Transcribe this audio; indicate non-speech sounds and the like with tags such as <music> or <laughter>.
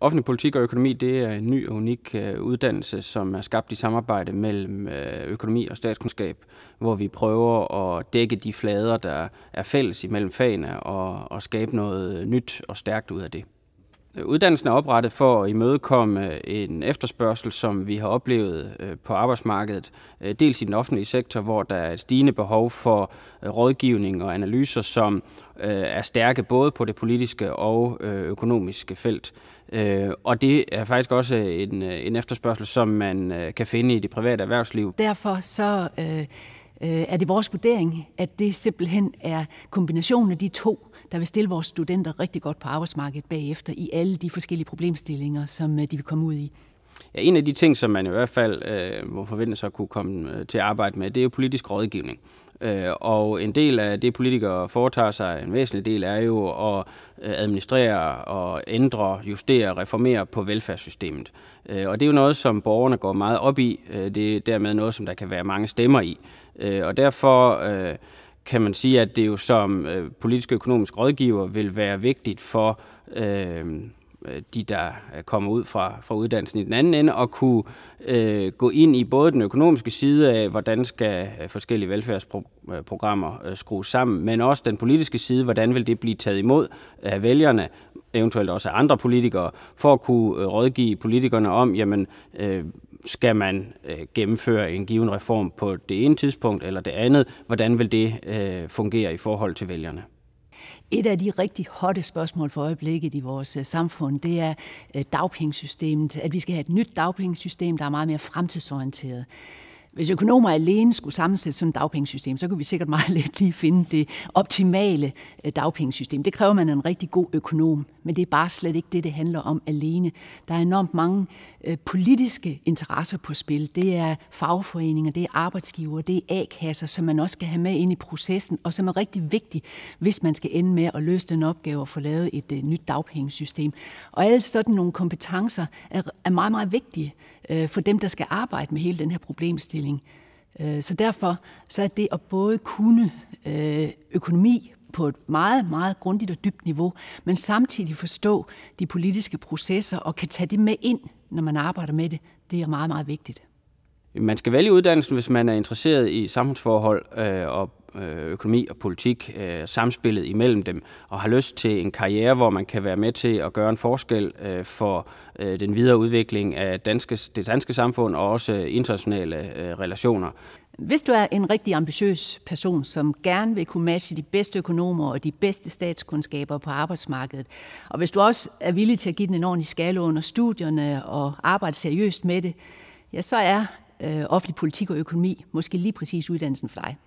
Offentlig politik og økonomi det er en ny og unik øh, uddannelse, som er skabt i samarbejde mellem øh, økonomi og statskundskab, hvor vi prøver at dække de flader, der er fælles imellem fagene og, og skabe noget nyt og stærkt ud af det. Uddannelsen er oprettet for at imødekomme øh, en efterspørgsel, som vi har oplevet øh, på arbejdsmarkedet, øh, dels i den offentlige sektor, hvor der er et stigende behov for rådgivning og analyser, som er stærke både på det politiske og økonomiske felt. Og det er faktisk også en, en efterspørgsel, som man kan finde i det private erhvervsliv. Derfor så øh, er det vores vurdering, at det simpelthen er kombinationen af de to, der vil stille vores studenter rigtig godt på arbejdsmarkedet bagefter i alle de forskellige problemstillinger, som øh, de vil komme ud i. Ja, en af de ting, som man i hvert fald øh, må forvente sig at kunne komme øh, til at arbejde med, det er jo politisk rådgivning. Øh, og en del af det, politikere foretager sig, en væsentlig del, er jo at øh, administrere og ændre, justere, reformere på velfærdssystemet. Øh, og det er jo noget, som borgerne går meget op i. Det er dermed noget, som der kan være mange stemmer i. Øh, og derfor... Øh, kan man sige, at det jo som øh, politisk økonomisk rådgiver vil være vigtigt for øh, de, der kommer ud fra, fra uddannelsen i den anden ende, og kunne øh, gå ind i både den økonomiske side af, hvordan skal øh, forskellige velfærdsprogrammer øh, skrues sammen, men også den politiske side, hvordan vil det blive taget imod af vælgerne, eventuelt også af andre politikere, for at kunne øh, rådgive politikerne om, jamen, øh, skal man øh, gennemføre en given reform på det ene tidspunkt eller det andet? Hvordan vil det øh, fungere i forhold til vælgerne? Et af de rigtig hotte spørgsmål for øjeblikket i vores øh, samfund, det er øh, dagpengesystemet. At vi skal have et nyt dagpengesystem, der er meget mere fremtidsorienteret. Hvis økonomer alene skulle sammensætte sådan et dagpengesystem, så kunne vi sikkert meget <laughs> let lige finde det optimale øh, dagpengesystem. Det kræver man en rigtig god økonom, men det er bare slet ikke det, det handler om alene. Der er enormt mange øh, politiske interesser på spil. Det er fagforeninger, det er arbejdsgiver, det er A-kasser, som man også skal have med ind i processen, og som er rigtig vigtig, hvis man skal ende med at løse den opgave og få lavet et øh, nyt dagpengesystem. Og alle sådan nogle kompetencer er, er meget, meget vigtige for dem, der skal arbejde med hele den her problemstilling omstilling. Øh, så derfor så er det at både kunne øh, økonomi på et meget, meget grundigt og dybt niveau, men samtidig forstå de politiske processer og kan tage det med ind, når man arbejder med det, det er meget, meget vigtigt. Man skal vælge uddannelsen, hvis man er interesseret i samfundsforhold øh, og Øh, økonomi og politik, øh, samspillet imellem dem, og har lyst til en karriere, hvor man kan være med til at gøre en forskel øh, for den videre udvikling af danske, det danske samfund og også internationale relationer. Hvis du er en rigtig ambitiøs person, som gerne vil kunne matche de bedste økonomer og de bedste statskundskaber på arbejdsmarkedet, og hvis du også er villig til at give den en ordentlig skalle under studierne og arbejde seriøst med det, ja, så er øh, offentlig politik og økonomi måske lige præcis uddannelsen for dig.